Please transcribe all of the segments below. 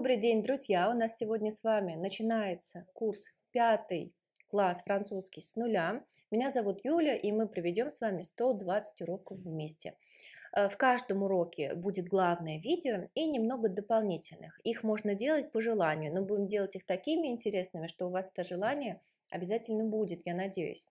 Добрый день, друзья! У нас сегодня с вами начинается курс пятый класс французский с нуля. Меня зовут Юля, и мы проведем с вами 120 уроков вместе. Э, в каждом уроке будет главное видео и немного дополнительных. Их можно делать по желанию, но будем делать их такими интересными, что у вас это желание обязательно будет, я надеюсь.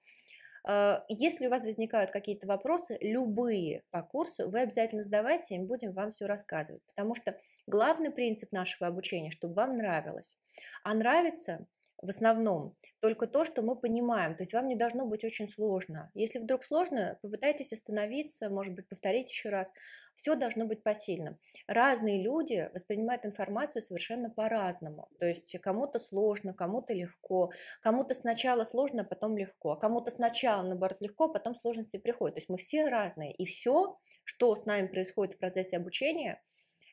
Э, если у вас возникают какие-то вопросы, любые по курсу, вы обязательно задавайте, и мы будем вам все рассказывать. Потому что главный принцип нашего обучения, чтобы вам нравилось. А нравится в основном только то, что мы понимаем. То есть вам не должно быть очень сложно. Если вдруг сложно, попытайтесь остановиться, может быть, повторить еще раз. Все должно быть посильно. Разные люди воспринимают информацию совершенно по-разному. То есть кому-то сложно, кому-то легко, кому-то сначала сложно, а потом легко, а кому-то сначала, наоборот, легко, а потом сложности приходят. То есть мы все разные. И все, что с нами происходит в процессе обучения,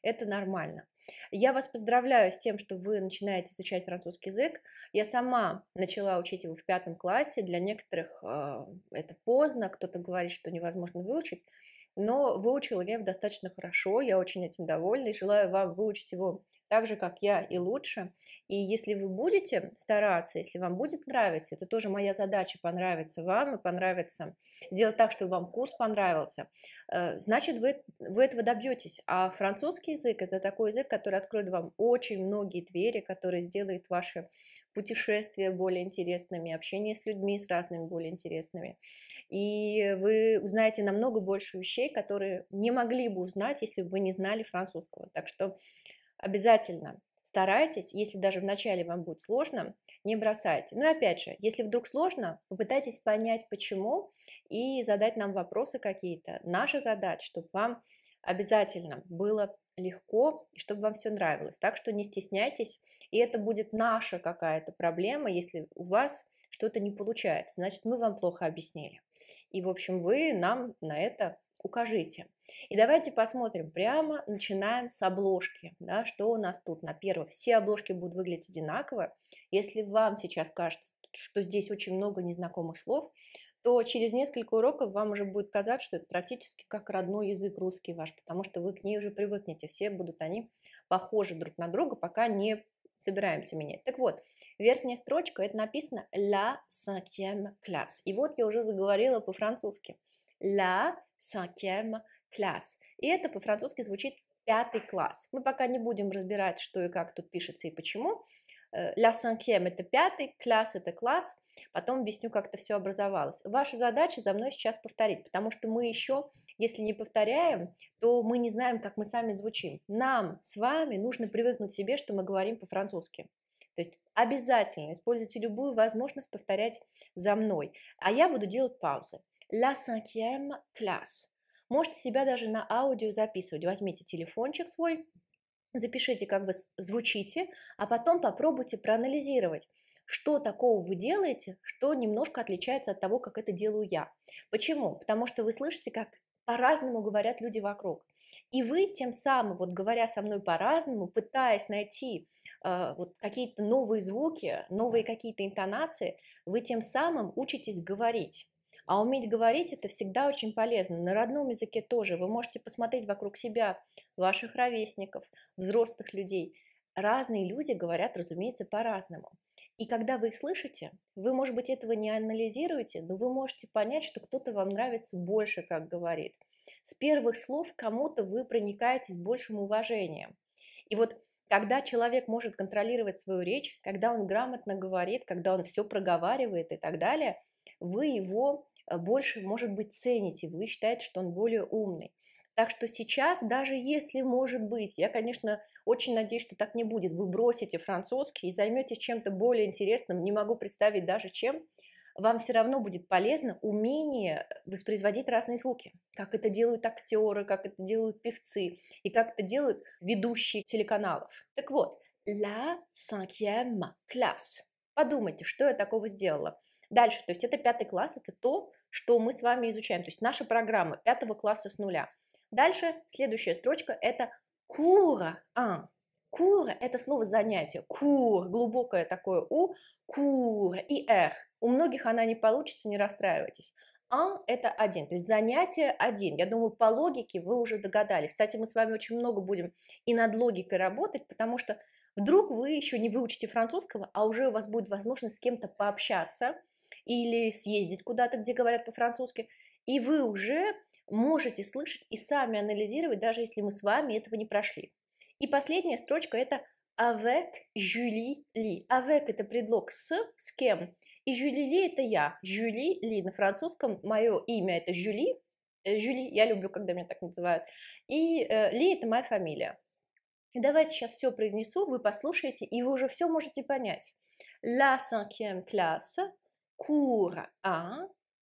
это нормально. Я вас поздравляю с тем, что вы начинаете изучать французский язык. Я сама начала учить его в пятом классе. Для некоторых э, это поздно, кто-то говорит, что невозможно выучить. Но выучила я его достаточно хорошо, я очень этим довольна и желаю вам выучить его так же, как я, и лучше. И если вы будете стараться, если вам будет нравиться, это тоже моя задача, понравится вам и понравится, сделать так, чтобы вам курс понравился, э, значит, вы, вы этого добьетесь. А французский язык – это такой язык, который откроет вам очень многие двери, который сделает ваши путешествия более интересными, общение с людьми с разными более интересными. И вы узнаете намного больше вещей, которые не могли бы узнать, если бы вы не знали французского. Так что обязательно старайтесь, если даже вначале вам будет сложно, не бросайте. Ну и опять же, если вдруг сложно, попытайтесь понять почему и задать нам вопросы какие-то. Наша задача, чтобы вам обязательно было легко и чтобы вам все нравилось. Так что не стесняйтесь, и это будет наша какая-то проблема, если у вас что-то не получается, значит мы вам плохо объяснили. И в общем вы нам на это укажите. И давайте посмотрим прямо, начинаем с обложки, да, что у нас тут. На первое, все обложки будут выглядеть одинаково. Если вам сейчас кажется, что здесь очень много незнакомых слов, то через несколько уроков вам уже будет казаться, что это практически как родной язык русский ваш, потому что вы к ней уже привыкнете, все будут они похожи друг на друга, пока не собираемся менять. Так вот, верхняя строчка, это написано «la cinquième classe». И вот я уже заговорила по-французски. «La» cinquième classe. И это по-французски звучит пятый класс. Мы пока не будем разбирать, что и как тут пишется и почему. Э, La cinquième – это пятый, класс – это класс. Потом объясню, как это все образовалось. Ваша задача за мной сейчас повторить, потому что мы еще, если не повторяем, то мы не знаем, как мы сами звучим. Нам с вами нужно привыкнуть себе, что мы говорим по-французски. То есть обязательно используйте любую возможность повторять за мной. А я буду делать паузы la cinquième classe. Можете себя даже на аудио записывать. Возьмите телефончик свой, запишите, как вы звучите, а потом попробуйте проанализировать, что такого вы делаете, что немножко отличается от того, как это делаю я. Почему? Потому что вы слышите, как по-разному говорят люди вокруг. И вы тем самым, вот говоря со мной по-разному, пытаясь найти э, вот какие-то новые звуки, новые какие-то интонации, вы тем самым учитесь говорить. А уметь говорить это всегда очень полезно. На родном языке тоже. Вы можете посмотреть вокруг себя, ваших ровесников, взрослых людей. Разные люди говорят, разумеется, по-разному. И когда вы их слышите, вы, может быть, этого не анализируете, но вы можете понять, что кто-то вам нравится больше, как говорит. С первых слов кому-то вы проникаетесь большим уважением. И вот когда человек может контролировать свою речь, когда он грамотно говорит, когда он все проговаривает и так далее, вы его Э, больше, может быть, цените, вы считаете, что он более умный. Так что сейчас, даже если, может быть, я, конечно, очень надеюсь, что так не будет, вы бросите французский и займетесь чем-то более интересным, не могу представить даже чем, вам все равно будет полезно умение воспроизводить разные звуки, как это делают актеры, как это делают певцы и как это делают ведущие телеканалов. Так вот, la cinquième classe. Подумайте, что я такого сделала. Дальше, то есть это пятый класс, это то, что мы с вами изучаем, то есть наша программа пятого класса с нуля. Дальше следующая строчка – это кура. А, кура – это слово занятие. Кур – глубокое такое у, кур и эх. У многих она не получится, не расстраивайтесь. Ан – это один, то есть занятие один. Я думаю, по логике вы уже догадались. Кстати, мы с вами очень много будем и над логикой работать, потому что вдруг вы еще не выучите французского, а уже у вас будет возможность с кем-то пообщаться – или съездить куда-то, где говорят по-французски, и вы уже можете слышать и сами анализировать, даже если мы с вами этого не прошли. И последняя строчка – это avec Julie Ли. Avec – это предлог с, с кем. И Julie Ли – это я. Julie Ли на французском, мое имя – это Julie. Э, Julie, я люблю, когда меня так называют. И э, это моя фамилия. давайте сейчас все произнесу, вы послушаете, и вы уже все можете понять. La cinquième classe – Кура, un а?»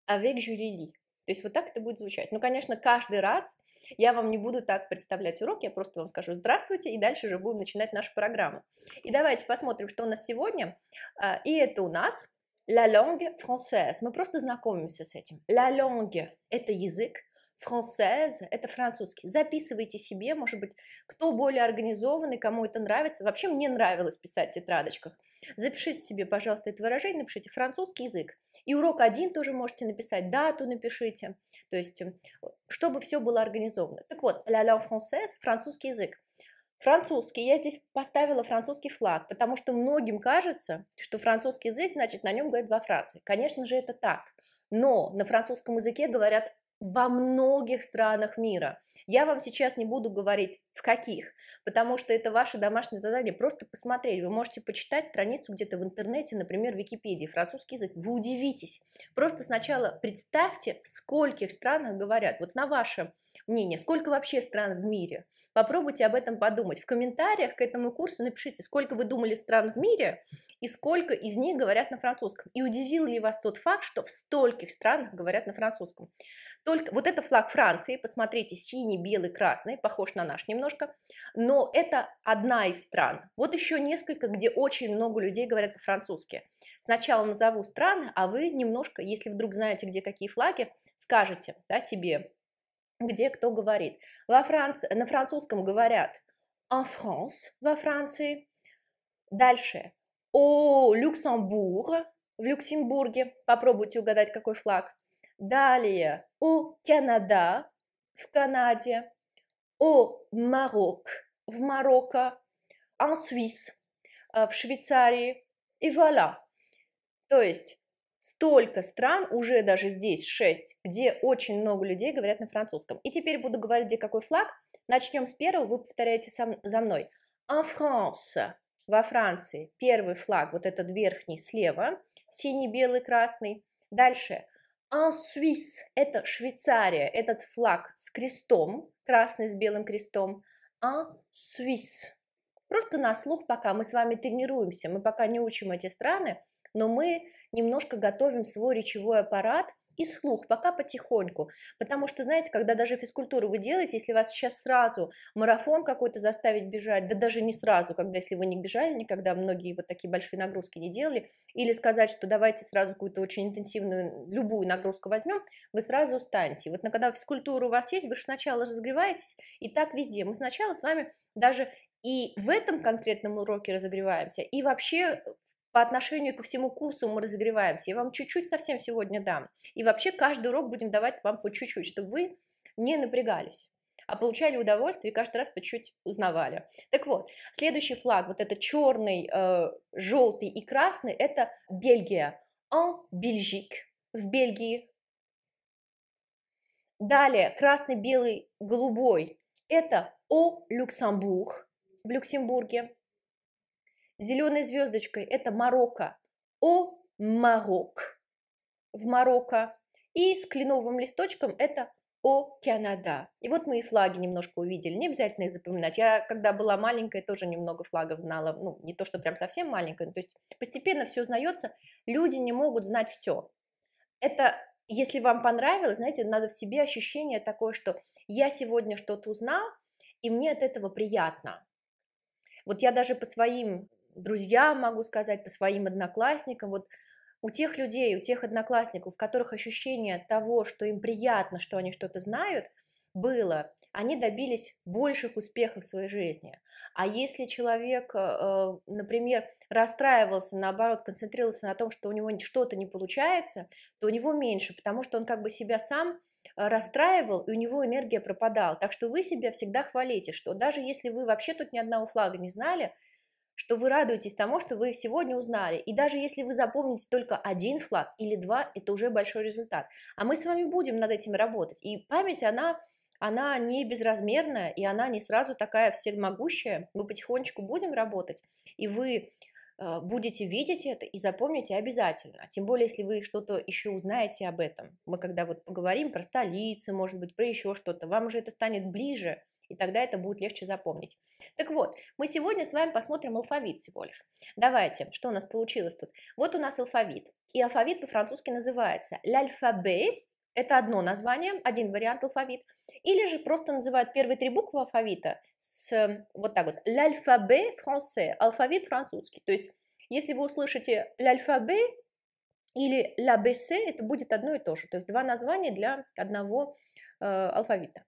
avec Julie то есть вот так это будет звучать. Ну, конечно, каждый раз я вам не буду так представлять урок, я просто вам скажу здравствуйте, и дальше же будем начинать нашу программу. И давайте посмотрим, что у нас сегодня. А, и это у нас la langue française. Мы просто знакомимся с этим. La langue – это язык, française, это французский. Записывайте себе, может быть, кто более организованный, кому это нравится. Вообще мне нравилось писать в тетрадочках. Запишите себе, пожалуйста, это выражение, напишите французский язык. И урок один тоже можете написать, дату напишите. То есть, э, чтобы все было организовано. Так вот, la langue française, французский язык. Французский. Я здесь поставила французский флаг, потому что многим кажется, что французский язык, значит, на нем говорят во Франции. Конечно же, это так. Но на французском языке говорят во многих странах мира. Я вам сейчас не буду говорить в каких, потому что это ваше домашнее задание. Просто посмотреть. Вы можете почитать страницу где-то в интернете, например, в Википедии, французский язык. Вы удивитесь. Просто сначала представьте, в скольких странах говорят. Вот на ваше мнение, сколько вообще стран в мире? Попробуйте об этом подумать. В комментариях к этому курсу напишите, сколько вы думали стран в мире и сколько из них говорят на французском. И удивил ли вас тот факт, что в стольких странах говорят на французском? Только вот это флаг Франции, посмотрите, синий, белый, красный, похож на наш немножко, но это одна из стран. Вот еще несколько, где очень много людей говорят по-французски. Сначала назову страны, а вы немножко, если вдруг знаете, где какие флаги, скажете да, себе, где кто говорит. Во Франции, на французском говорят «en France» во Франции. Дальше «au Люксембург» в Люксембурге. Попробуйте угадать, какой флаг – Далее у Канада в Канаде, у Марок в Марокко, en а Suisse э, в Швейцарии. И вуаля. То есть столько стран, уже даже здесь 6, где очень много людей говорят на французском. И теперь буду говорить, где какой флаг. Начнем с первого, вы повторяете сам, за мной. En France, во Франции, первый флаг, вот этот верхний слева, синий, белый, красный. Дальше En Suisse – это Швейцария, этот флаг с крестом, красный с белым крестом. En Suisse. Просто на слух пока мы с вами тренируемся, мы пока не учим эти страны, но мы немножко готовим свой речевой аппарат и слух, пока потихоньку. Потому что, знаете, когда даже физкультуру вы делаете, если вас сейчас сразу марафон какой-то заставить бежать, да даже не сразу, когда если вы не бежали никогда, многие вот такие большие нагрузки не делали, или сказать, что давайте сразу какую-то очень интенсивную, любую нагрузку возьмем, вы сразу устанете. Вот когда физкультура у вас есть, вы же сначала разогреваетесь, и так везде. Мы сначала с вами даже и в этом конкретном уроке разогреваемся, и вообще по отношению ко всему курсу мы разогреваемся. Я вам чуть-чуть совсем сегодня дам. И вообще каждый урок будем давать вам по чуть-чуть, чтобы вы не напрягались а получали удовольствие и каждый раз по чуть чуть узнавали. Так вот, следующий флаг, вот это черный, э, желтый и красный, это Бельгия. En Belgique, в Бельгии. Далее, красный, белый, голубой, это О Люксембург, в Люксембурге. Зеленой звездочкой это Марокко. О, Марок. В Марокко. И с кленовым листочком это о Канада. И вот мы и флаги немножко увидели, не обязательно их запоминать. Я, когда была маленькая, тоже немного флагов знала, ну, не то, что прям совсем маленькая, то есть постепенно все узнается, люди не могут знать все. Это, если вам понравилось, знаете, надо в себе ощущение такое, что я сегодня что-то узнал, и мне от этого приятно. Вот я даже по своим друзьям, могу сказать, по своим одноклассникам, вот у тех людей, у тех одноклассников, у которых ощущение того, что им приятно, что они что-то знают, было, они добились больших успехов в своей жизни. А если человек, э, э, например, расстраивался, наоборот, концентрировался на том, что у него что-то не получается, то у него меньше, потому что он как бы себя сам э, расстраивал, и у него энергия пропадала. Так что вы себя всегда хвалите, что даже если вы вообще тут ни одного флага не знали, что вы радуетесь тому, что вы сегодня узнали. И даже если вы запомните только один флаг или два, это уже большой результат. А мы с вами будем над этим работать. И память, она она не безразмерная, и она не сразу такая всемогущая. Мы потихонечку будем работать, и вы Э, будете видеть это и запомните обязательно. Тем более, если вы что-то еще узнаете об этом. Мы когда вот поговорим про столицы, может быть, про еще что-то, вам уже это станет ближе, и тогда это будет легче запомнить. Так вот, мы сегодня с вами посмотрим алфавит всего лишь. Давайте, что у нас получилось тут? Вот у нас алфавит. И алфавит по-французски называется «L'alphabet это одно название, один вариант алфавит, или же просто называют первые три буквы алфавита с эм, вот так вот l'alphabet français, алфавит французский. То есть, если вы услышите l'alphabet или l'ABC, это будет одно и то же, то есть два названия для одного Э, алфавита.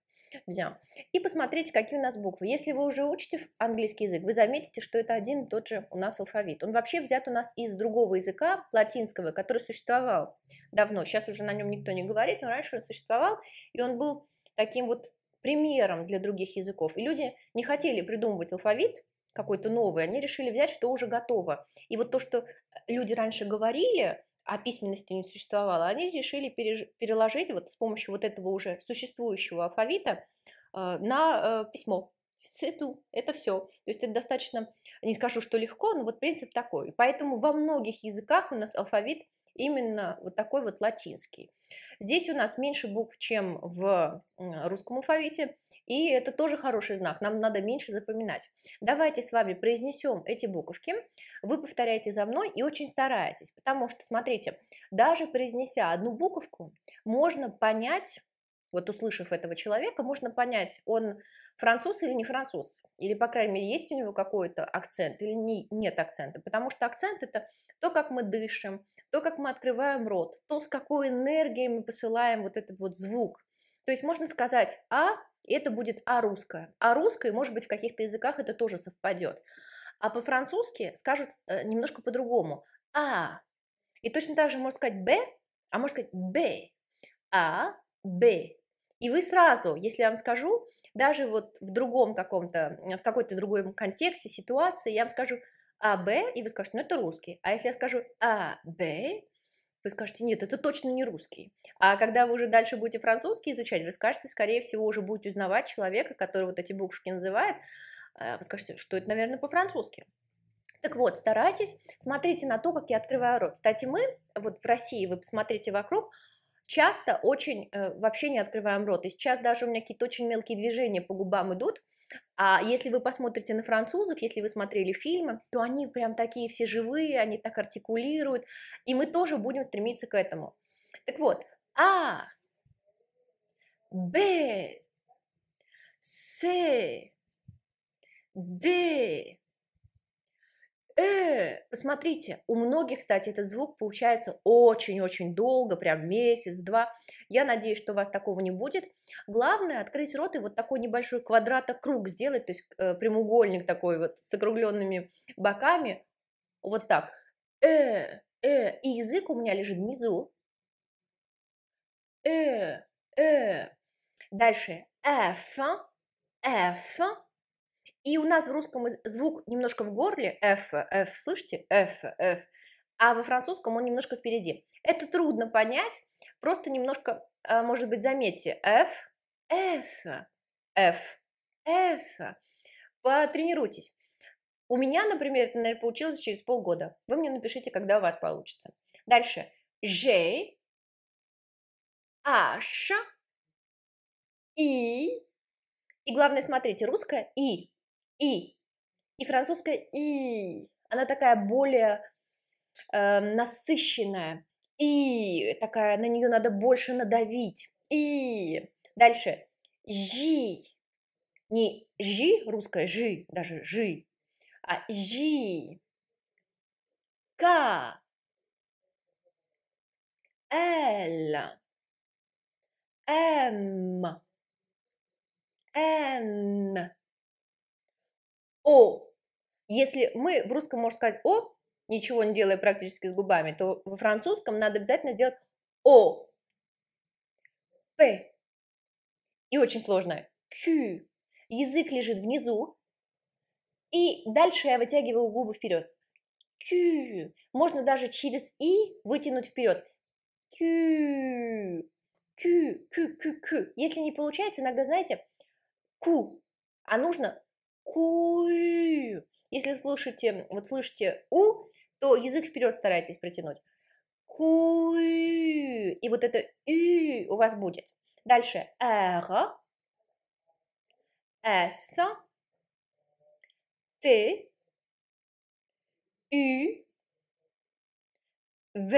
Bien. И посмотрите, какие у нас буквы. Если вы уже учите английский язык, вы заметите, что это один и тот же у нас алфавит. Он вообще взят у нас из другого языка, латинского, который существовал давно. Сейчас уже на нем никто не говорит, но раньше он существовал, и он был таким вот примером для других языков. И люди не хотели придумывать алфавит, какой-то новый, они решили взять, что уже готово. И вот то, что люди раньше говорили, а письменности не существовало, они решили переложить вот с помощью вот этого уже существующего алфавита э, на э, письмо. Сыту, это все. То есть это достаточно, не скажу, что легко, но вот принцип такой. Поэтому во многих языках у нас алфавит именно вот такой вот латинский. Здесь у нас меньше букв, чем в русском алфавите, и это тоже хороший знак, нам надо меньше запоминать. Давайте с вами произнесем эти буковки, вы повторяете за мной и очень стараетесь, потому что, смотрите, даже произнеся одну буковку, можно понять, вот услышав этого человека, можно понять, он француз или не француз, или, по крайней мере, есть у него какой-то акцент или не, нет акцента, потому что акцент – это то, как мы дышим, то, как мы открываем рот, то, с какой энергией мы посылаем вот этот вот звук. То есть можно сказать «а», и это будет «а русское». «А русское», может быть, в каких-то языках это тоже совпадет. А по-французски скажут э, немножко по-другому «а». И точно так же можно сказать «б», а можно сказать «б». «А», «б», и вы сразу, если я вам скажу, даже вот в другом каком-то, в какой-то другом контексте, ситуации, я вам скажу А, Б, и вы скажете, ну это русский. А если я скажу А, Б, вы скажете, нет, это точно не русский. А когда вы уже дальше будете французский изучать, вы скажете, скорее всего, уже будете узнавать человека, который вот эти буквушки называет, а, вы скажете, что это, наверное, по-французски. Так вот, старайтесь, смотрите на то, как я открываю рот. Кстати, мы, вот в России, вы посмотрите вокруг, часто очень э, вообще не открываем рот. И сейчас даже у меня какие-то очень мелкие движения по губам идут. А если вы посмотрите на французов, если вы смотрели фильмы, то они прям такие все живые, они так артикулируют. И мы тоже будем стремиться к этому. Так вот, А, Б, С, Д, э, посмотрите, у многих, кстати, этот звук получается очень-очень долго, прям месяц-два. Я надеюсь, что у вас такого не будет. Главное открыть рот и вот такой небольшой квадрато-круг сделать, то есть э, прямоугольник такой вот с округленными боками, вот так. Э, э, и язык у меня лежит внизу. Э, э. Дальше. F, F, и у нас в русском звук немножко в горле, F, F, слышите, F, F, а во французском он немножко впереди. Это трудно понять, просто немножко, а, может быть, заметьте, F, F, F, F. Потренируйтесь. У меня, например, это, наверное, получилось через полгода. Вы мне напишите, когда у вас получится. Дальше. Ж, аш И. И главное, смотрите, русское И и. И французская и. Она такая более э, насыщенная. И такая, на нее надо больше надавить. И. Дальше. Жи. Не жи, русская жи, даже жи, а жи. к Л. М. «Эм». Н. О. Если мы в русском можем сказать о, ничего не делая практически с губами, то во французском надо обязательно сделать о. П. И очень сложное Q. Язык лежит внизу. И дальше я вытягиваю губы вперед. Q. Можно даже через И вытянуть вперед. Q. Q, Q, Q, Q. Если не получается, иногда, знаете, Q, а нужно Кую. Если слушаете, вот слышите у, то язык вперед старайтесь протянуть. Кую. И вот это ю у вас будет. Дальше эра, с, т, ю, в,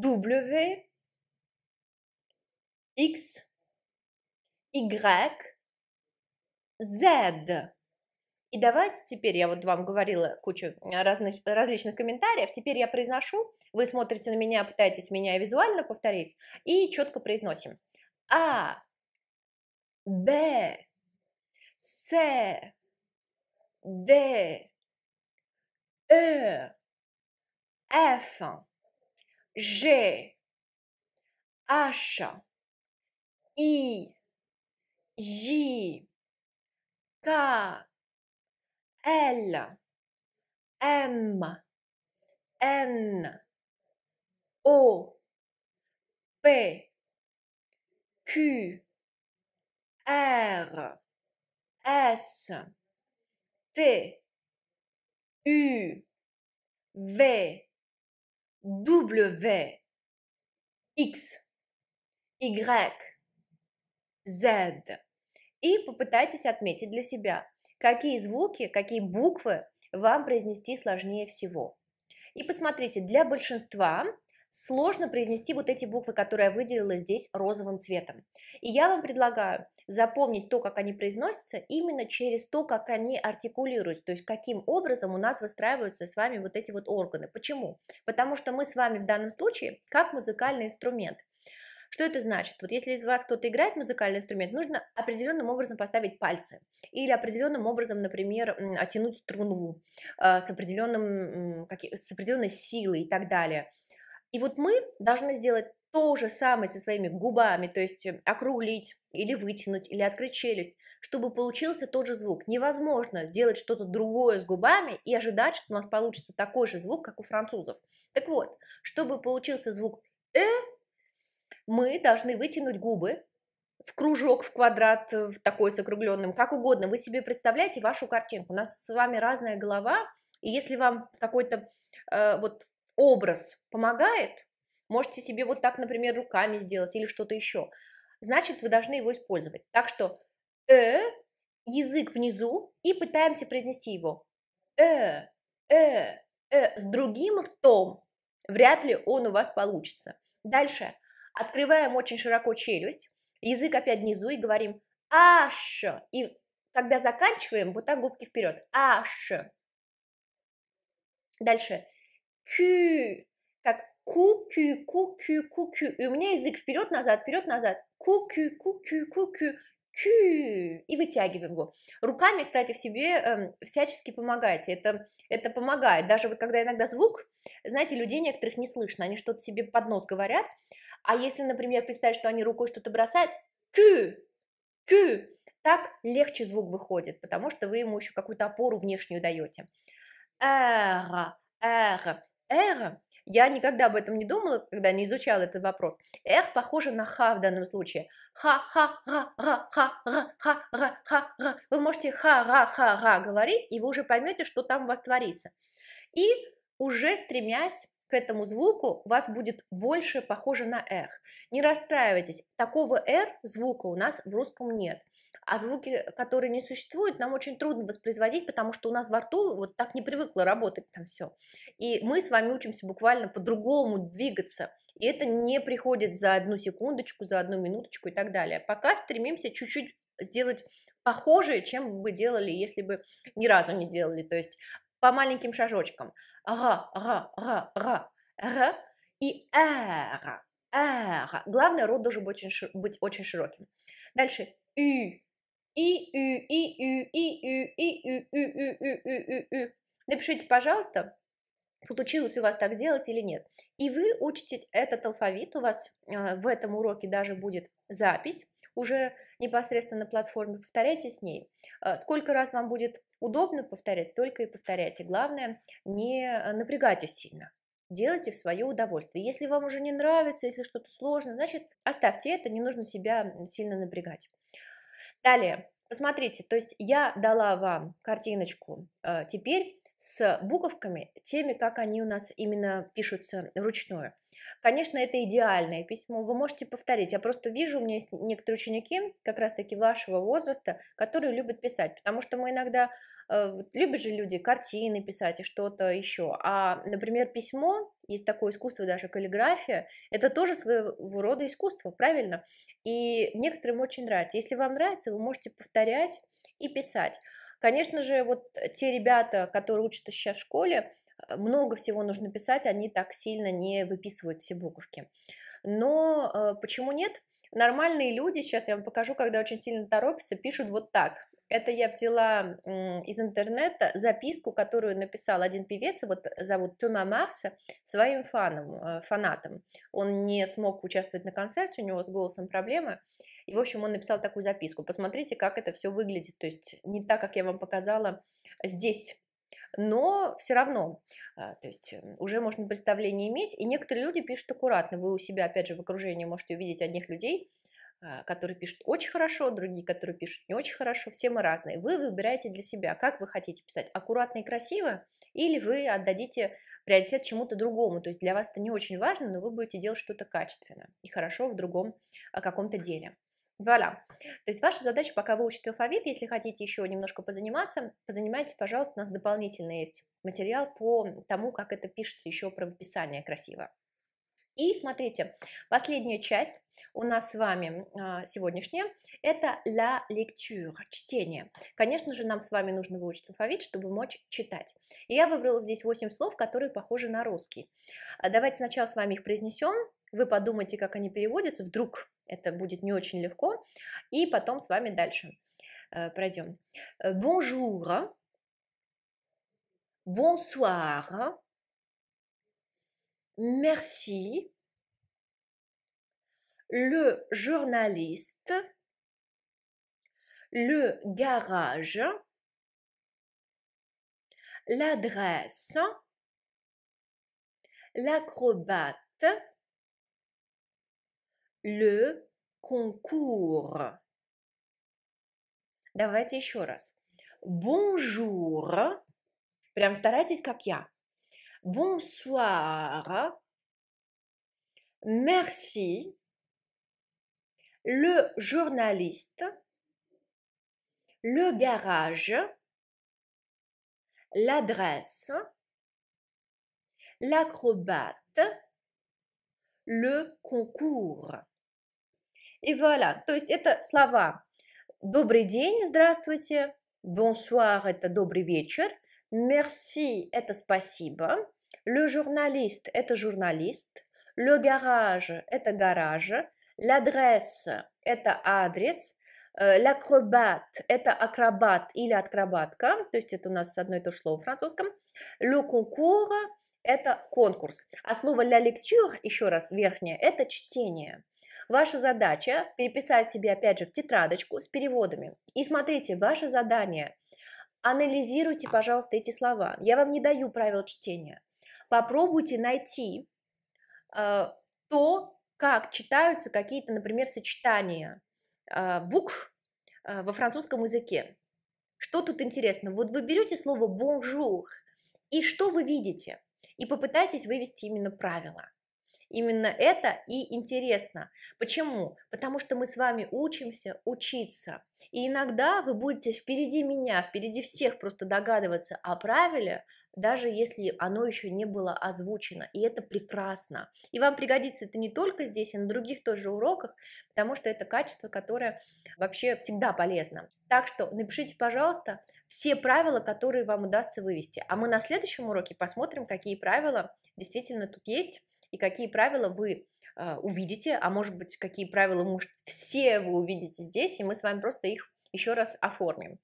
w, x, y, Z. И давайте теперь, я вот вам говорила кучу разных, различных комментариев, теперь я произношу, вы смотрите на меня, пытаетесь меня визуально повторить, и четко произносим. А, Б, С, Д, Э, Ф, Ж, H, И. J, K, L, M, N, O, P, Q, R, S, T, U, V, W, X, Y, Z. и попытайтесь отметить для себя, какие звуки, какие буквы вам произнести сложнее всего. И посмотрите, для большинства сложно произнести вот эти буквы, которые я выделила здесь розовым цветом. И я вам предлагаю запомнить то, как они произносятся, именно через то, как они артикулируются, то есть каким образом у нас выстраиваются с вами вот эти вот органы. Почему? Потому что мы с вами в данном случае как музыкальный инструмент. Что это значит? Вот если из вас кто-то играет музыкальный инструмент, нужно определенным образом поставить пальцы или определенным образом, например, оттянуть струну э, с, определенным, с определенной силой и так далее. И вот мы должны сделать то же самое со своими губами, то есть э, округлить или вытянуть, или открыть челюсть, чтобы получился тот же звук. Невозможно сделать что-то другое с губами и ожидать, что у нас получится такой же звук, как у французов. Так вот, чтобы получился звук «э», мы должны вытянуть губы в кружок, в квадрат, э, в такой с округленным, как угодно. Вы себе представляете вашу картинку. У нас с вами разная голова, и если вам какой-то э, вот образ помогает, можете себе вот так, например, руками сделать или что-то еще, значит, вы должны его использовать. Так что «э», язык внизу, и пытаемся произнести его. «э», «э», «э». С другим ртом вряд ли он у вас получится. Дальше – Открываем очень широко челюсть, язык опять внизу и говорим «аш». И когда заканчиваем, вот так губки вперед. «Аш». Дальше. «Кю». Как ку кю ку кю ку кю И у меня язык вперед-назад, вперед-назад. ку кю ку кю ку кю кю И вытягиваем его. Руками, кстати, в себе э, всячески помогаете. Это, это помогает. Даже вот когда иногда звук, знаете, людей некоторых не слышно. Они что-то себе под нос говорят. А если, например, представить, что они рукой что-то бросают, кю, кю, так легче звук выходит, потому что вы ему еще какую-то опору внешнюю даете. Эра, эра, эра. Я никогда об этом не думала, когда не изучала этот вопрос. Эх похоже на ха в данном случае. Ха, ха, ра, ра, ха, ра, ха, ра, ха, ра. Вы можете ха, ра, ха, ра говорить, и вы уже поймете, что там у вас творится. И уже стремясь этому звуку у вас будет больше похоже на эх. Не расстраивайтесь, такого р звука у нас в русском нет. А звуки, которые не существуют, нам очень трудно воспроизводить, потому что у нас во рту вот так не привыкло работать там все. И мы с вами учимся буквально по-другому двигаться. И это не приходит за одну секундочку, за одну минуточку и так далее. Пока стремимся чуть-чуть сделать похожее, чем бы делали, если бы ни разу не делали. То есть по маленьким шажочкам. Р, Р, Р, Р, Р и Р, э, Р. Э, Главное, рот должен быть очень, быть очень широким. Дальше Ю, и ю и ю и ю и ю и ю и ю и ю. Напишите, пожалуйста, получилось у вас так делать или нет. И вы учите этот алфавит, у вас э, в этом уроке даже будет запись уже непосредственно на платформе, повторяйте с ней. Э, сколько раз вам будет удобно повторять, столько и повторяйте. Главное, не э, напрягайтесь сильно. Делайте в свое удовольствие. Если вам уже не нравится, если что-то сложно, значит, оставьте это, не нужно себя сильно напрягать. Далее, посмотрите, то есть я дала вам картиночку, э, теперь с буковками, теми, как они у нас именно пишутся вручную. Конечно, это идеальное письмо, вы можете повторить. Я просто вижу, у меня есть некоторые ученики, как раз-таки вашего возраста, которые любят писать, потому что мы иногда, э, любят же люди картины писать и что-то еще. А, например, письмо, есть такое искусство, даже каллиграфия, это тоже своего рода искусство, правильно? И некоторым очень нравится. Если вам нравится, вы можете повторять и писать. Конечно же, вот те ребята, которые учатся сейчас в школе, э, много всего нужно писать, они так сильно не выписывают все буковки. Но э, почему нет? Нормальные люди, сейчас я вам покажу, когда очень сильно торопятся, пишут вот так. Это я взяла из интернета записку, которую написал один певец, вот зовут Тома Марса, своим фаном, э, фанатом. Он не смог участвовать на концерте, у него с голосом проблемы. И, в общем, он написал такую записку. Посмотрите, как это все выглядит. То есть не так, как я вам показала здесь но все равно, а, то есть э, уже можно представление иметь, и некоторые люди пишут аккуратно, вы у себя, опять же, в окружении можете увидеть одних людей, а, которые пишут очень хорошо, другие, которые пишут не очень хорошо, все мы разные. Вы выбираете для себя, как вы хотите писать, аккуратно и красиво, или вы отдадите приоритет чему-то другому, то есть для вас это не очень важно, но вы будете делать что-то качественно и хорошо в другом а, каком-то деле. Вуаля. То есть ваша задача пока вы выучить алфавит, если хотите еще немножко позаниматься, позанимайтесь, пожалуйста, у нас дополнительно есть материал по тому, как это пишется еще про правописание красиво. И смотрите, последняя часть у нас с вами а, сегодняшняя – это la lecture, чтение. Конечно же, нам с вами нужно выучить алфавит, чтобы мочь читать. И я выбрала здесь 8 слов, которые похожи на русский. А давайте сначала с вами их произнесем, вы подумайте, как они переводятся, вдруг это будет не очень легко, и потом с вами дальше э, пройдем. Bonjour, bonsoir, merci, le journaliste, le garage, l'adresse, l'acrobate, le concours. Давайте еще раз. Bonjour. Прям старайтесь, как bonsoir, merci, le journaliste, le garage, l'adresse, l'acrobate, le concours. Et voilà, то есть это слова «добрый день», «здравствуйте», bonsoir. это «добрый вечер», Merci – это спасибо. Le журналист – это журналист. Le гараж – это гараж. L'addresse – это адрес. Э, L'acrobat – это акробат или акробатка, то есть это у нас одно и то же слово в французском. Le concours – это конкурс. А слово la lecture, еще раз верхнее, это чтение. Ваша задача – переписать себе, опять же, в тетрадочку с переводами. И смотрите, ваше задание – Анализируйте, пожалуйста, эти слова. Я вам не даю правил чтения. Попробуйте найти э, то, как читаются какие-то, например, сочетания э, букв э, во французском языке. Что тут интересно? Вот вы берете слово «бонжур», и что вы видите? И попытайтесь вывести именно правила. Именно это и интересно. Почему? Потому что мы с вами учимся учиться. И иногда вы будете впереди меня, впереди всех просто догадываться о правиле, даже если оно еще не было озвучено. И это прекрасно. И вам пригодится это не только здесь, и а на других тоже уроках, потому что это качество, которое вообще всегда полезно. Так что напишите, пожалуйста, все правила, которые вам удастся вывести. А мы на следующем уроке посмотрим, какие правила действительно тут есть и какие правила вы э, увидите, а может быть, какие правила, может, все вы увидите здесь, и мы с вами просто их еще раз оформим.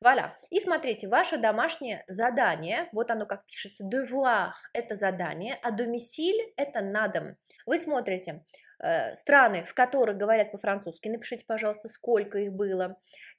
Вуаля. И смотрите, ваше домашнее задание, вот оно как пишется, devoir – это задание, а домисиль – это на дом. Вы смотрите, э, страны, в которых говорят по-французски, напишите, пожалуйста, сколько их было,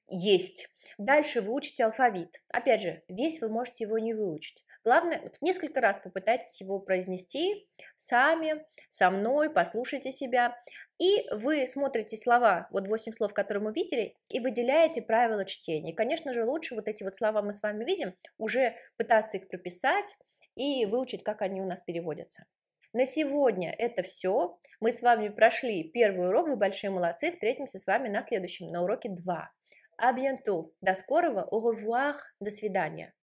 есть. Дальше вы учите алфавит. Опять же, весь вы можете его не выучить. Главное, несколько раз попытайтесь его произнести сами, со мной, послушайте себя. И вы смотрите слова, вот 8 слов, которые мы видели, и выделяете правила чтения. конечно же, лучше вот эти вот слова мы с вами видим, уже пытаться их прописать и выучить, как они у нас переводятся. На сегодня это все. Мы с вами прошли первый урок, вы большие молодцы. Встретимся с вами на следующем, на уроке 2. А bientôt. До скорого. Au revoir. До свидания.